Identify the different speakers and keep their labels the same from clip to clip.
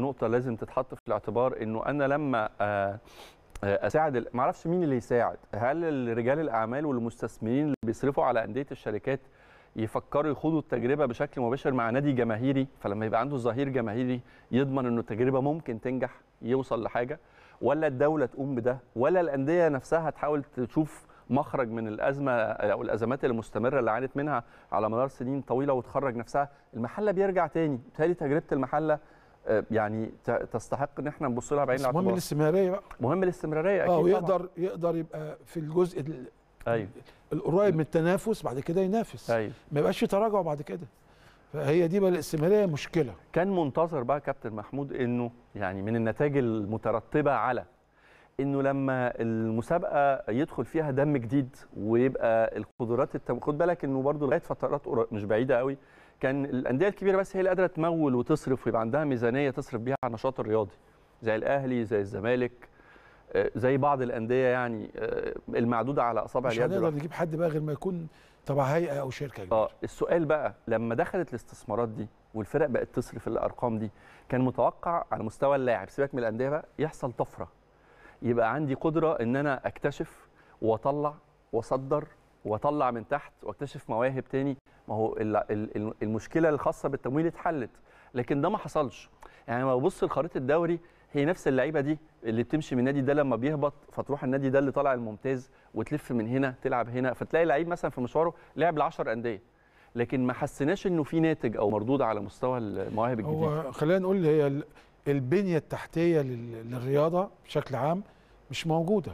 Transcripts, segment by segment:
Speaker 1: نقطة لازم تتحط في الاعتبار انه انا لما آه، آه، اساعد ما اعرفش مين اللي يساعد هل رجال الاعمال والمستثمرين اللي بيصرفوا على انديه الشركات يفكروا يخوضوا التجربه بشكل مباشر مع نادي جماهيري فلما يبقى عنده ظهير جماهيري يضمن انه التجربه ممكن تنجح يوصل لحاجه ولا الدوله تقوم بده ولا الانديه نفسها تحاول تشوف مخرج من الازمه او الازمات المستمره اللي عانت منها على مدار سنين طويله وتخرج نفسها المحله بيرجع تاني بالتالي تجربه المحله آه، يعني تستحق ان احنا نبص لها بعين الاعتبار مهم الاستمراريه بقى مهم الاستمراريه اكيد اه ويقدر
Speaker 2: يقدر يبقى في الجزء ايوه القريب من التنافس بعد كده ينافس أيوه. ما يبقاش في تراجع بعد كده فهي دي بقى الاستمراريه مشكله كان منتظر بقى كابتن محمود
Speaker 1: انه يعني من النتائج المترتبه على انه لما المسابقه يدخل فيها دم جديد ويبقى القدرات التم... خد بالك انه برضو لغايه فترات مش بعيده قوي كان الانديه الكبيره بس هي اللي قادره تمول وتصرف ويبقى عندها ميزانيه تصرف بيها على النشاط الرياضي زي الاهلي زي الزمالك آه، زي بعض الانديه يعني آه، المعدوده على اصابع اليد مش هنقدر
Speaker 2: نجيب حد بقى غير ما يكون تبع هيئه او شركه كبيره
Speaker 1: اه السؤال بقى لما دخلت الاستثمارات دي والفرق بقت تصرف الارقام دي كان متوقع على مستوى اللاعب سيبك من الانديه بقى يحصل طفره يبقى عندي قدره ان انا اكتشف واطلع واصدر واطلع من تحت واكتشف مواهب تاني ما هو المشكله الخاصه بالتمويل اتحلت لكن ده ما حصلش يعني لما ببص لخريطه الدوري هي نفس اللعيبه دي اللي بتمشي من النادي ده لما بيهبط فتروح النادي ده اللي طالع الممتاز وتلف من هنا تلعب هنا فتلاقي لعيب مثلا في مشواره لعب ل 10 انديه لكن ما حسيناش انه في ناتج او مردود على مستوى المواهب الجديده هو خلينا
Speaker 2: نقول هي البنيه التحتيه للرياضه بشكل عام مش موجوده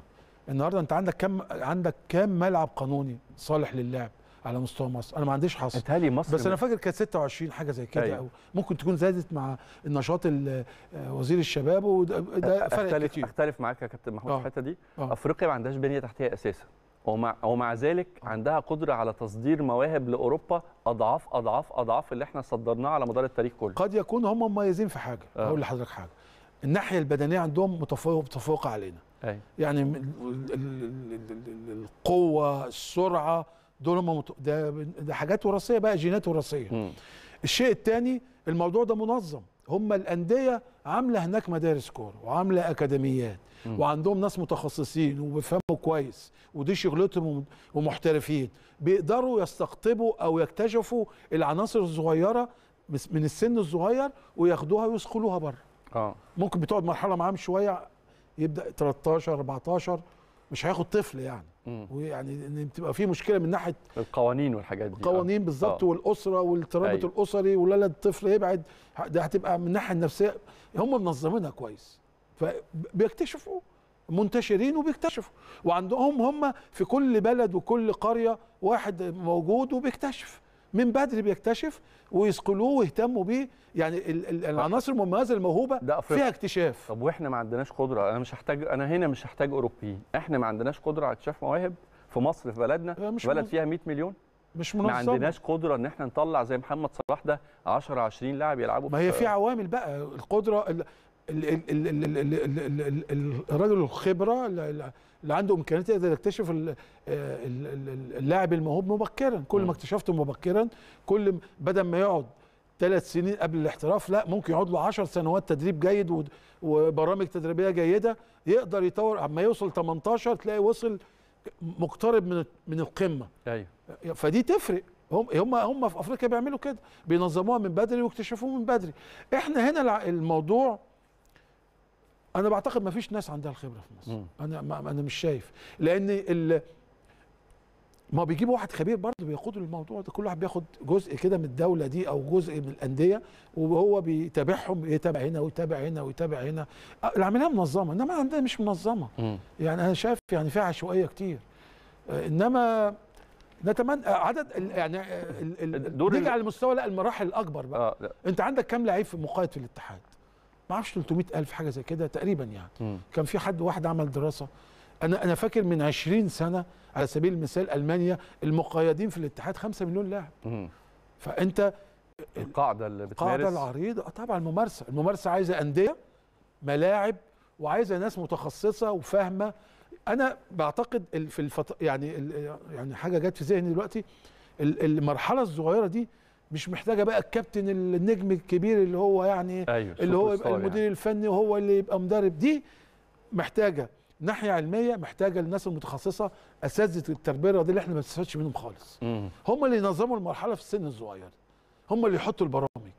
Speaker 2: النهارده انت عندك كام عندك كام ملعب قانوني صالح للعب على مستوى مصر انا ما عنديش حصر اتهالي مصر بس انا فاكر كانت 26 حاجه زي كده أيوه. او ممكن تكون زادت مع النشاط آه، وزير الشباب وده فرق أختلف
Speaker 1: كتير اختلف معاك يا كابتن محمود في آه. الحته دي أوه. افريقيا ما عندهاش بنيه تحتيه اساسا ومع ومع ذلك آه. عندها قدره على تصدير مواهب لاوروبا اضعاف اضعاف اضعاف اللي احنا صدرناه على مدار التاريخ كله قد يكون هم مميزين في حاجه اقول لحضرتك
Speaker 2: حاجه الناحيه البدنيه عندهم متفوقه علينا أي. يعني القوه السرعه دول ده ده حاجات وراثيه بقى جينات وراثيه الشيء الثاني الموضوع ده منظم هم الانديه عامله هناك مدارس كوره وعامله اكاديميات وعندهم ناس متخصصين وبيفهموا كويس ودي شغلتهم ومحترفين بيقدروا يستقطبوا او يكتشفوا العناصر الصغيره من السن الصغير وياخدوها ويسخلوها بره اه ممكن بتقعد مرحله معاهم شويه يبدا 13 14 مش هياخد طفل يعني مم. ويعني بتبقى في
Speaker 1: مشكله من ناحيه القوانين والحاجات دي القوانين آه. بالظبط آه.
Speaker 2: والاسره والترابط أي. أيوه. الاسري ولا الطفل يبعد ده هتبقى من الناحيه النفسيه هم منظمينها كويس فبيكتشفوا منتشرين وبيكتشفوا وعندهم هم في كل بلد وكل قريه واحد موجود وبيكتشف من بدري بيكتشف ويسقلوه ويهتموا بيه يعني العناصر المميزه الموهوبه
Speaker 1: ده فيها اكتشاف طب واحنا ما عندناش قدره انا مش هحتاج انا هنا مش هحتاج اوروبيين احنا ما عندناش قدره على اكتشاف مواهب في مصر في بلدنا مش بلد فيها 100 مليون
Speaker 2: مش منظم ما عندناش
Speaker 1: قدره ان احنا نطلع زي محمد صلاح ده 10 20 لاعب يلعبوا ما هي في
Speaker 2: عوامل بقى القدره الراجل الخبره اللي عنده امكانيات يقدر يكتشف اللاعب الموهوب مبكرا كل ما اكتشفته مبكرا كل بدل ما يقعد ثلاث سنين قبل الاحتراف لا ممكن يقعد له 10 سنوات تدريب جيد وبرامج تدريبيه جيده يقدر يطور اما يوصل 18 تلاقي وصل مقترب من من القمه ايوه فدي تفرق هم هم هم في افريقيا بيعملوا كده بينظموها من بدري ويكتشفوه من بدري احنا هنا الموضوع انا بعتقد ما فيش ناس عندها الخبره في مصر انا ما انا مش شايف لان ال... ما بيجيبوا واحد خبير برضه بيقود الموضوع ده كل واحد بياخد جزء كده من الدوله دي او جزء من الانديه وهو بيتابعهم يتابع هنا ويتابع هنا ويتابع هنا أه، العمليه منظمه انما عندنا مش منظمه م. يعني انا شايف يعني فيها عشوائيه كتير أه، انما نتمنى أه، عدد يعني نيجي على المستوى لا المراحل الاكبر بقى آه. انت عندك كام لعيب مقيد في الاتحاد ما اعرفش 300000 حاجه زي كده تقريبا يعني م. كان في حد واحد عمل دراسه انا انا فاكر من 20 سنه على سبيل المثال المانيا المقيدين في الاتحاد 5 مليون لاعب فانت القاعده اللي بتمارس القاعده العريضه آه، طبعا الممارسه الممارسه عايزه انديه ملاعب وعايزه ناس متخصصه وفاهمه انا بعتقد في الفط... يعني يعني حاجه جت في ذهني دلوقتي المرحله الصغيره دي مش محتاجه بقى الكابتن النجم الكبير اللي هو يعني أيوه اللي هو يبقى يعني. المدير يعني. الفني وهو اللي يبقى مدرب دي محتاجه ناحيه علميه محتاجه الناس المتخصصه اساتذه التربيه دي اللي احنا ما بنستفادش منهم خالص هم اللي ينظموا المرحله في السن الصغير هم اللي يحطوا البرامج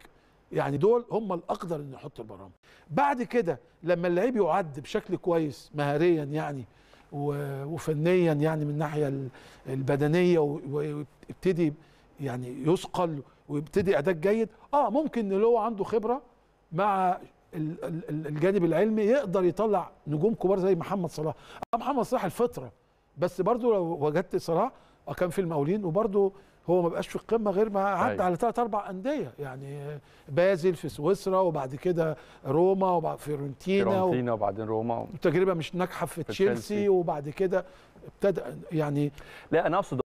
Speaker 2: يعني دول هم الاقدر ان يحطوا البرامج بعد كده لما اللعيب يعد بشكل كويس مهاريا يعني وفنيا يعني من الناحيه البدنيه ويبتدي يعني يثقل ويبتدي اداء جيد اه ممكن هو عنده خبره مع الجانب العلمي يقدر يطلع نجوم كبار زي محمد صلاح آه، محمد صلاح الفطره بس برضو لو وجدت صلاح آه، كان في المقاولين وبرضه هو ما بقاش في القمه غير ما عدى أيوة. على ثلاث اربع انديه يعني بازل في سويسرا وبعد كده روما وبعد فيرونتينا فيرونتينا و... وبعدين روما و... تجربه مش ناجحه في, في تشيلسي وبعد كده ابتدى يعني لا انا اقصد